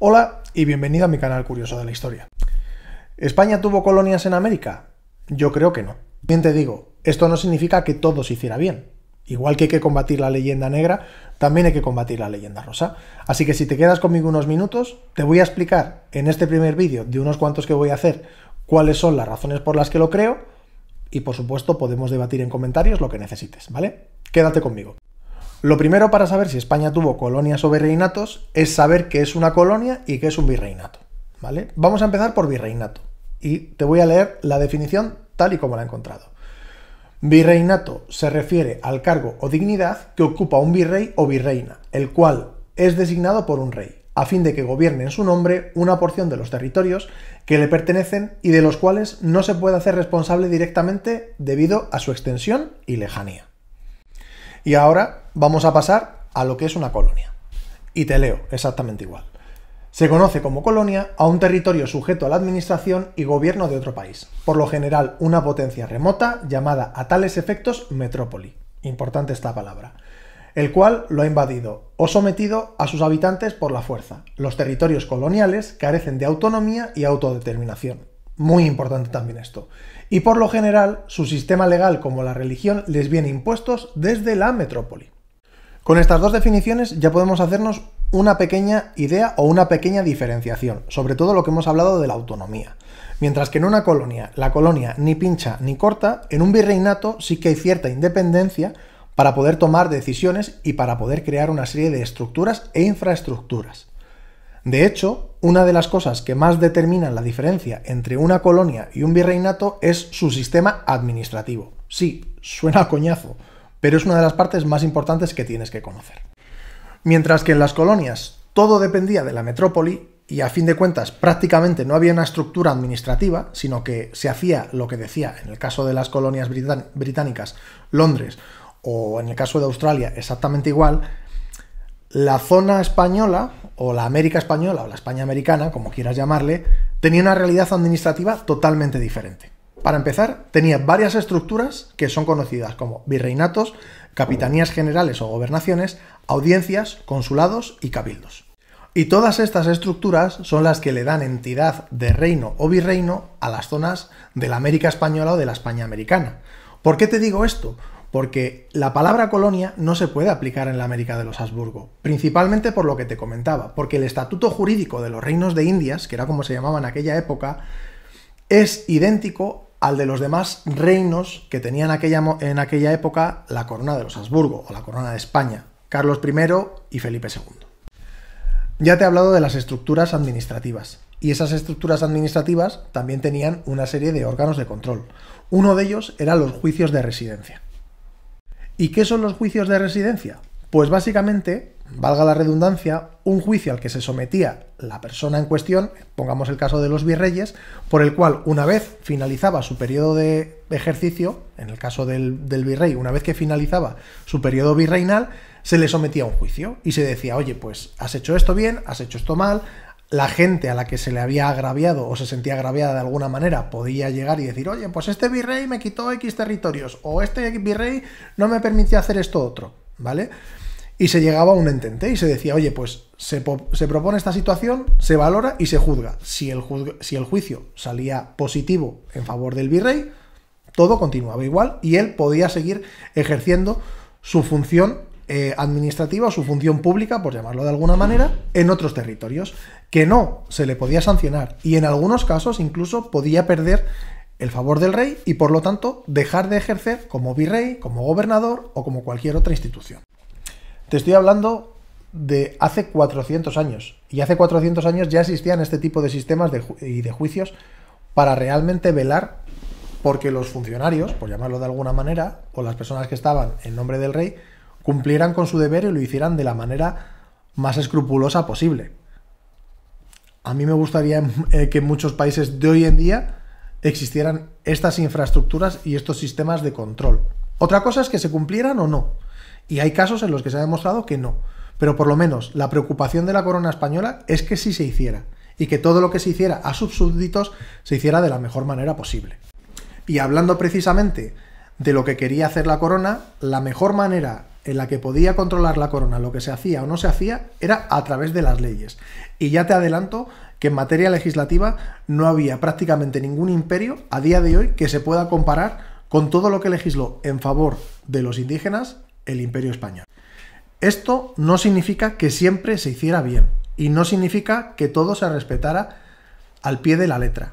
Hola y bienvenido a mi canal Curioso de la Historia. ¿España tuvo colonias en América? Yo creo que no. Bien te digo, esto no significa que todo se hiciera bien. Igual que hay que combatir la leyenda negra, también hay que combatir la leyenda rosa. Así que si te quedas conmigo unos minutos, te voy a explicar en este primer vídeo de unos cuantos que voy a hacer cuáles son las razones por las que lo creo y por supuesto podemos debatir en comentarios lo que necesites, ¿vale? Quédate conmigo. Lo primero para saber si España tuvo colonias o virreinatos es saber qué es una colonia y qué es un virreinato. ¿vale? Vamos a empezar por virreinato. Y te voy a leer la definición tal y como la he encontrado. Virreinato se refiere al cargo o dignidad que ocupa un virrey o virreina, el cual es designado por un rey, a fin de que gobierne en su nombre una porción de los territorios que le pertenecen y de los cuales no se puede hacer responsable directamente debido a su extensión y lejanía. Y ahora vamos a pasar a lo que es una colonia. Y te leo exactamente igual. Se conoce como colonia a un territorio sujeto a la administración y gobierno de otro país, por lo general una potencia remota llamada a tales efectos metrópoli, importante esta palabra, el cual lo ha invadido o sometido a sus habitantes por la fuerza. Los territorios coloniales carecen de autonomía y autodeterminación. Muy importante también esto. Y por lo general, su sistema legal como la religión les viene impuestos desde la metrópoli. Con estas dos definiciones ya podemos hacernos una pequeña idea o una pequeña diferenciación, sobre todo lo que hemos hablado de la autonomía. Mientras que en una colonia, la colonia ni pincha ni corta, en un virreinato sí que hay cierta independencia para poder tomar decisiones y para poder crear una serie de estructuras e infraestructuras. De hecho, una de las cosas que más determinan la diferencia entre una colonia y un virreinato es su sistema administrativo. Sí, suena coñazo, pero es una de las partes más importantes que tienes que conocer. Mientras que en las colonias todo dependía de la metrópoli, y a fin de cuentas prácticamente no había una estructura administrativa, sino que se hacía lo que decía en el caso de las colonias británicas, Londres, o en el caso de Australia exactamente igual, la zona española, o la América española, o la España americana, como quieras llamarle, tenía una realidad administrativa totalmente diferente. Para empezar, tenía varias estructuras que son conocidas como virreinatos, capitanías generales o gobernaciones, audiencias, consulados y cabildos. Y todas estas estructuras son las que le dan entidad de reino o virreino a las zonas de la América española o de la España americana. ¿Por qué te digo esto? porque la palabra colonia no se puede aplicar en la América de los Habsburgo, principalmente por lo que te comentaba, porque el estatuto jurídico de los reinos de Indias, que era como se llamaba en aquella época, es idéntico al de los demás reinos que tenían en aquella época la corona de los Habsburgo o la corona de España, Carlos I y Felipe II. Ya te he hablado de las estructuras administrativas, y esas estructuras administrativas también tenían una serie de órganos de control. Uno de ellos eran los juicios de residencia. ¿Y qué son los juicios de residencia? Pues básicamente, valga la redundancia, un juicio al que se sometía la persona en cuestión, pongamos el caso de los virreyes, por el cual una vez finalizaba su periodo de ejercicio, en el caso del, virrey, una vez que finalizaba su periodo virreinal, se le sometía a un juicio y se decía, oye, pues has hecho esto bien, has hecho esto mal, la gente a la que se le había agraviado o se sentía agraviada de alguna manera podía llegar y decir, oye, pues este virrey me quitó X territorios o este virrey no me permitió hacer esto otro, ¿vale? Y se llegaba a un entente y se decía, oye, pues se, propone esta situación, se valora y se juzga. Si el, si el juicio salía positivo en favor del virrey, todo continuaba igual y él podía seguir ejerciendo su función eh, administrativa o su función pública, por llamarlo de alguna manera, en otros territorios, que no se le podía sancionar y en algunos casos incluso podía perder el favor del rey y por lo tanto dejar de ejercer como virrey, como gobernador o como cualquier otra institución. Te estoy hablando de hace 400 años y hace 400 años ya existían este tipo de sistemas y de juicios para realmente velar porque los funcionarios, por llamarlo de alguna manera, o las personas que estaban en nombre del rey, cumplieran con su deber y lo hicieran de la manera más escrupulosa posible. A mí me gustaría eh, que en muchos países de hoy en día existieran estas infraestructuras y estos sistemas de control. Otra cosa es que se cumplieran o no. Y hay casos en los que se ha demostrado que no. Pero por lo menos la preocupación de la corona española es que sí se hiciera. Y que todo lo que se hiciera a sus súbditos se hiciera de la mejor manera posible. Y hablando precisamente de lo que quería hacer la corona, la mejor manera en la que podía controlar la corona lo que se hacía o no se hacía era a través de las leyes. Y ya te adelanto que en materia legislativa no había prácticamente ningún imperio a día de hoy que se pueda comparar con todo lo que legisló en favor de los indígenas el imperio español. Esto no significa que siempre se hiciera bien y no significa que todo se respetara al pie de la letra.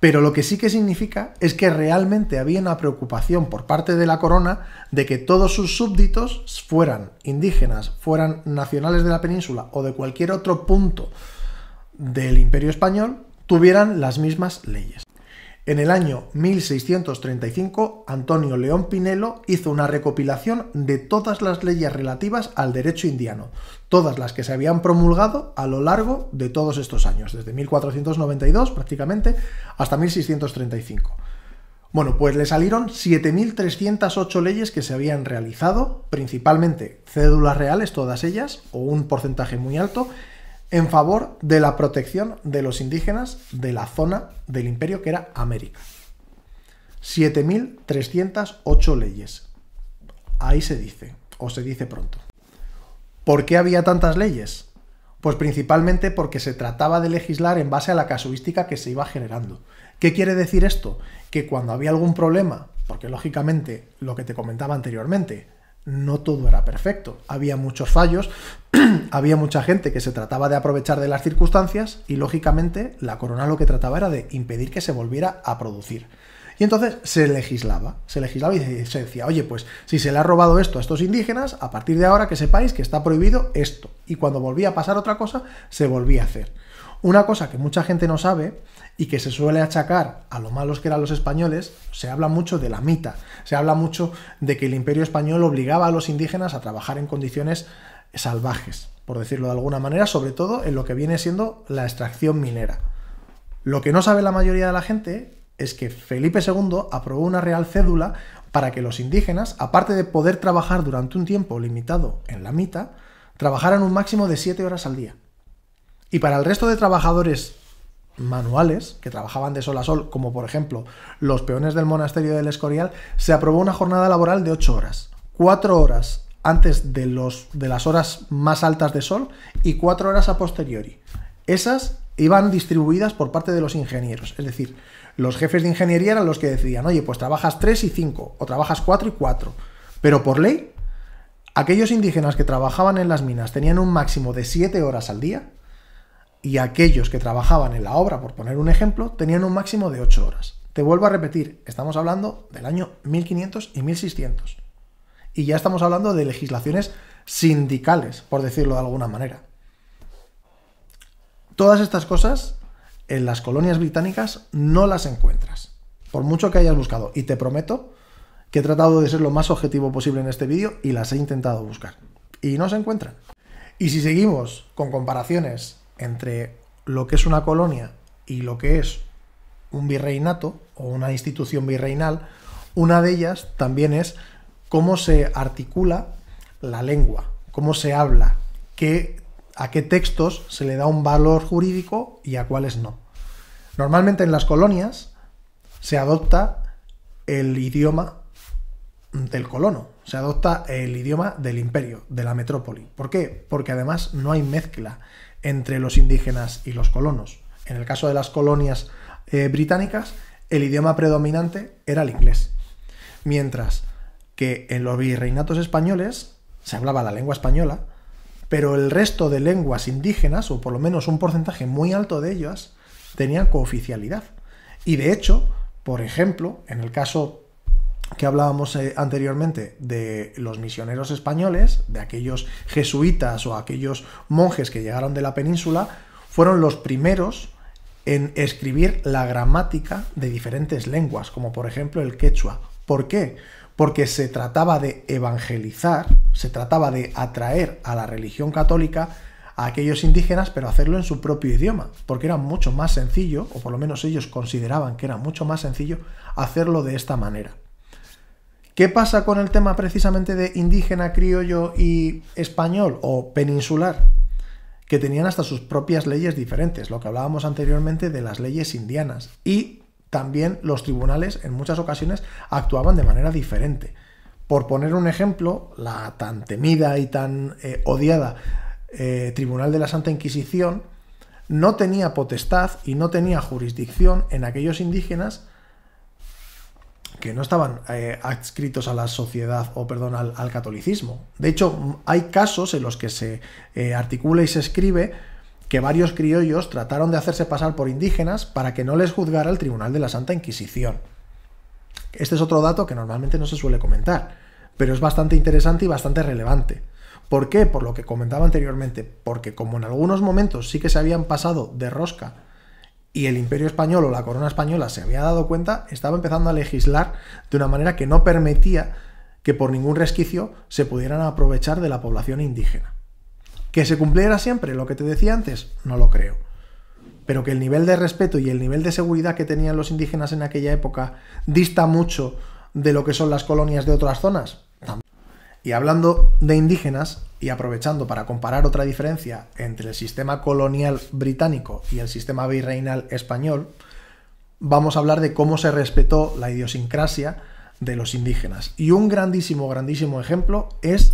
Pero lo que sí que significa es que realmente había una preocupación por parte de la corona de que todos sus súbditos fueran indígenas, fueran nacionales de la península o de cualquier otro punto del imperio español, tuvieran las mismas leyes. En el año 1635, Antonio León Pinelo hizo una recopilación de todas las leyes relativas al derecho indiano, todas las que se habían promulgado a lo largo de todos estos años, desde 1492 prácticamente hasta 1635. Bueno, pues le salieron 7.308 leyes que se habían realizado, principalmente cédulas reales, todas ellas, o un porcentaje muy alto, en favor de la protección de los indígenas de la zona del imperio que era América. 7.308 leyes. Ahí se dice, o se dice pronto. ¿Por qué había tantas leyes? Pues principalmente porque se trataba de legislar en base a la casuística que se iba generando. ¿Qué quiere decir esto? Que cuando había algún problema, porque lógicamente lo que te comentaba anteriormente, no todo era perfecto. Había muchos fallos, había mucha gente que se trataba de aprovechar de las circunstancias y lógicamente la corona lo que trataba era de impedir que se volviera a producir. Y entonces se legislaba, se legislaba y se decía, oye, pues si se le ha robado esto a estos indígenas, a partir de ahora que sepáis que está prohibido esto. Y cuando volvía a pasar otra cosa, se volvía a hacer. Una cosa que mucha gente no sabe y que se suele achacar a lo malos que eran los españoles, se habla mucho de la mita, se habla mucho de que el imperio español obligaba a los indígenas a trabajar en condiciones salvajes, por decirlo de alguna manera, sobre todo en lo que viene siendo la extracción minera. Lo que no sabe la mayoría de la gente es que Felipe II aprobó una real cédula para que los indígenas, aparte de poder trabajar durante un tiempo limitado en la mita, trabajaran un máximo de 7 horas al día. Y para el resto de trabajadores manuales que trabajaban de sol a sol, como por ejemplo los peones del monasterio del Escorial, se aprobó una jornada laboral de 8 horas. 4 horas antes de, las horas más altas de sol y 4 horas a posteriori. Esas iban distribuidas por parte de los ingenieros, es decir, los jefes de ingeniería eran los que decían, oye, pues trabajas 3 y 5 o trabajas 4 y 4, pero por ley, aquellos indígenas que trabajaban en las minas tenían un máximo de 7 horas al día y aquellos que trabajaban en la obra, por poner un ejemplo, tenían un máximo de 8 horas. Te vuelvo a repetir, estamos hablando del año 1500 y 1600. Y ya estamos hablando de legislaciones sindicales, por decirlo de alguna manera. Todas estas cosas en las colonias británicas no las encuentras, por mucho que hayas buscado. Y te prometo que he tratado de ser lo más objetivo posible en este vídeo y las he intentado buscar. Y no se encuentran. Y si seguimos con comparaciones entre lo que es una colonia y lo que es un virreinato o una institución virreinal, una de ellas también es cómo se articula la lengua, cómo se habla, qué, a qué textos se le da un valor jurídico y a cuáles no. Normalmente en las colonias se adopta el idioma del colono, se adopta el idioma del imperio, de la metrópoli. ¿Por qué? Porque además no hay mezcla entre los indígenas y los colonos. En el caso de las colonias eh, británicas, el idioma predominante era el inglés, mientras que en los virreinatos españoles se hablaba la lengua española, pero el resto de lenguas indígenas, o por lo menos un porcentaje muy alto de ellas, tenían cooficialidad. Y de hecho, por ejemplo, en el caso que hablábamos eh, anteriormente de los misioneros españoles, de aquellos jesuitas o aquellos monjes que llegaron de la península, fueron los primeros en escribir la gramática de diferentes lenguas, como por ejemplo el quechua. ¿Por qué? Porque se trataba de evangelizar, se trataba de atraer a la religión católica a aquellos indígenas, pero hacerlo en su propio idioma, porque era mucho más sencillo, o por lo menos ellos consideraban que era mucho más sencillo, hacerlo de esta manera. ¿Qué pasa con el tema precisamente de indígena, criollo y español o peninsular? Que tenían hasta sus propias leyes diferentes, lo que hablábamos anteriormente de las leyes indianas. Y también los tribunales en muchas ocasiones actuaban de manera diferente. Por poner un ejemplo, la tan temida y tan eh, odiada eh, Tribunal de la Santa Inquisición no tenía potestad y no tenía jurisdicción en aquellos indígenas que no estaban eh, adscritos a la sociedad o, perdón, al, catolicismo. De hecho, hay casos en los que se eh, articula y se escribe que varios criollos trataron de hacerse pasar por indígenas para que no les juzgara el Tribunal de la Santa Inquisición. Este es otro dato que normalmente no se suele comentar, pero es bastante interesante y bastante relevante. ¿Por qué? Por lo que comentaba anteriormente, porque como en algunos momentos sí que se habían pasado de rosca y el imperio español o la corona española se había dado cuenta, estaba empezando a legislar de una manera que no permitía que por ningún resquicio se pudieran aprovechar de la población indígena. Que se cumpliera siempre lo que te decía antes, no lo creo. Pero que el nivel de respeto y el nivel de seguridad que tenían los indígenas en aquella época dista mucho de lo que son las colonias de otras zonas. Y hablando de indígenas, y aprovechando para comparar otra diferencia entre el sistema colonial británico y el sistema virreinal español, vamos a hablar de cómo se respetó la idiosincrasia de los indígenas. Y un grandísimo, grandísimo ejemplo es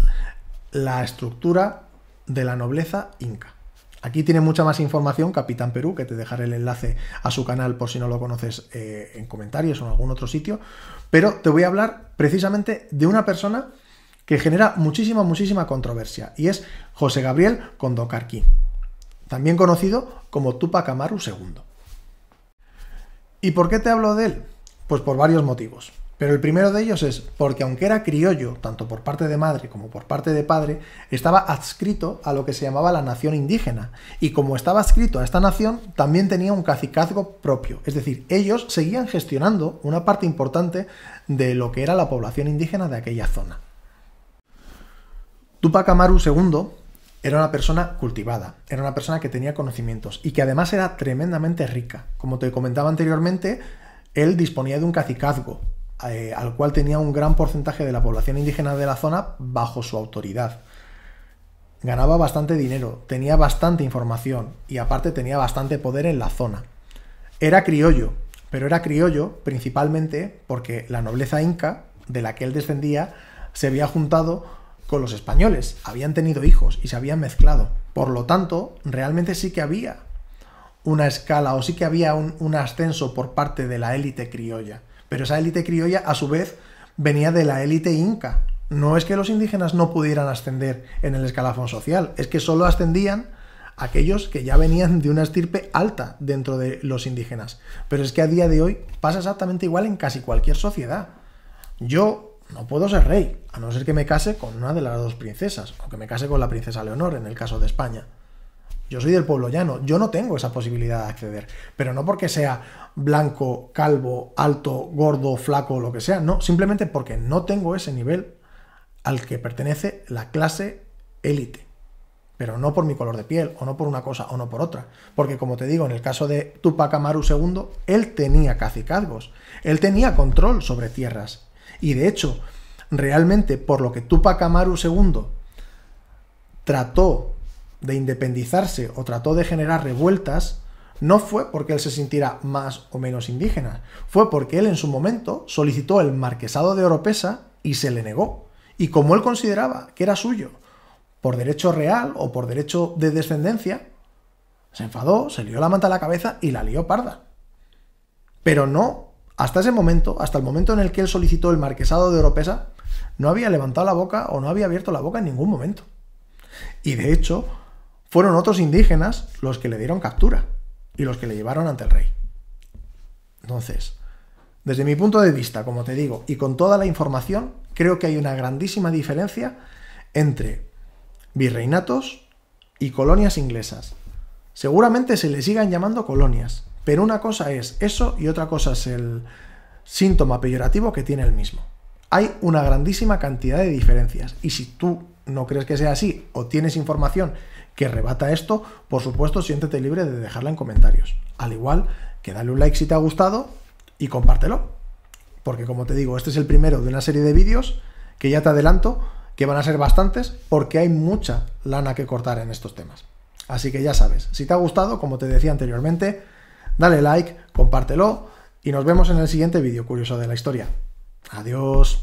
la estructura de la nobleza inca. Aquí tiene mucha más información Capitán Perú, que te dejaré el enlace a su canal por si no lo conoces eh, en comentarios o en algún otro sitio. Pero te voy a hablar precisamente de una persona que genera muchísima, muchísima controversia, y es José Gabriel Condocarquín, también conocido como Tupac Amaru II. ¿Y por qué te hablo de él? Pues por varios motivos. Pero el primero de ellos es porque aunque era criollo, tanto por parte de madre como por parte de padre, estaba adscrito a lo que se llamaba la nación indígena. Y como estaba adscrito a esta nación, también tenía un cacicazgo propio. Es decir, ellos seguían gestionando una parte importante de lo que era la población indígena de aquella zona. Tupac Amaru II era una persona cultivada, era una persona que tenía conocimientos y que además era tremendamente rica. Como te comentaba anteriormente, él disponía de un cacicazgo, eh, al cual tenía un gran porcentaje de la población indígena de la zona bajo su autoridad. Ganaba bastante dinero, tenía bastante información y aparte tenía bastante poder en la zona. Era criollo, pero era criollo principalmente porque la nobleza inca, de la que él descendía, se había juntado con los españoles, habían tenido hijos y se habían mezclado. Por lo tanto, realmente sí que había una escala o sí que había un, ascenso por parte de la élite criolla. Pero esa élite criolla, a su vez, venía de la élite inca. No es que los indígenas no pudieran ascender en el escalafón social, es que solo ascendían aquellos que ya venían de una estirpe alta dentro de los indígenas. Pero es que a día de hoy pasa exactamente igual en casi cualquier sociedad. Yo no puedo ser rey, a no ser que me case con una de las dos princesas, o que me case con la princesa Leonor, en el caso de España. Yo soy del pueblo llano, yo no tengo esa posibilidad de acceder, pero no porque sea blanco, calvo, alto, gordo, flaco, o lo que sea, no, simplemente porque no tengo ese nivel al que pertenece la clase élite, pero no por mi color de piel, o no por una cosa, o no por otra, porque como te digo, en el caso de Tupac Amaru II, él tenía cacicazgos, él tenía control sobre tierras, y de hecho, realmente por lo que Tupac Amaru II trató de independizarse o trató de generar revueltas, no fue porque él se sintiera más o menos indígena, fue porque él en su momento solicitó el marquesado de Oropesa y se le negó. Y como él consideraba que era suyo, por derecho real o por derecho de descendencia, se enfadó, se lió la manta a la cabeza y la lió parda. Pero no hasta ese momento, hasta el momento en el que él solicitó el marquesado de Oropesa, no había levantado la boca o no había abierto la boca en ningún momento. Y de hecho, fueron otros indígenas los que le dieron captura y los que le llevaron ante el rey. Entonces, desde mi punto de vista, como te digo, y con toda la información, creo que hay una grandísima diferencia entre virreinatos y colonias inglesas. Seguramente se le sigan llamando colonias, pero una cosa es eso y otra cosa es el síntoma peyorativo que tiene el mismo. Hay una grandísima cantidad de diferencias y si tú no crees que sea así o tienes información que rebata esto, por supuesto siéntete libre de dejarla en comentarios. Al igual que dale un like si te ha gustado y compártelo. Porque como te digo, este es el primero de una serie de vídeos que ya te adelanto que van a ser bastantes porque hay mucha lana que cortar en estos temas. Así que ya sabes, si te ha gustado, como te decía anteriormente, dale like, compártelo y nos vemos en el siguiente vídeo curioso de la historia. Adiós.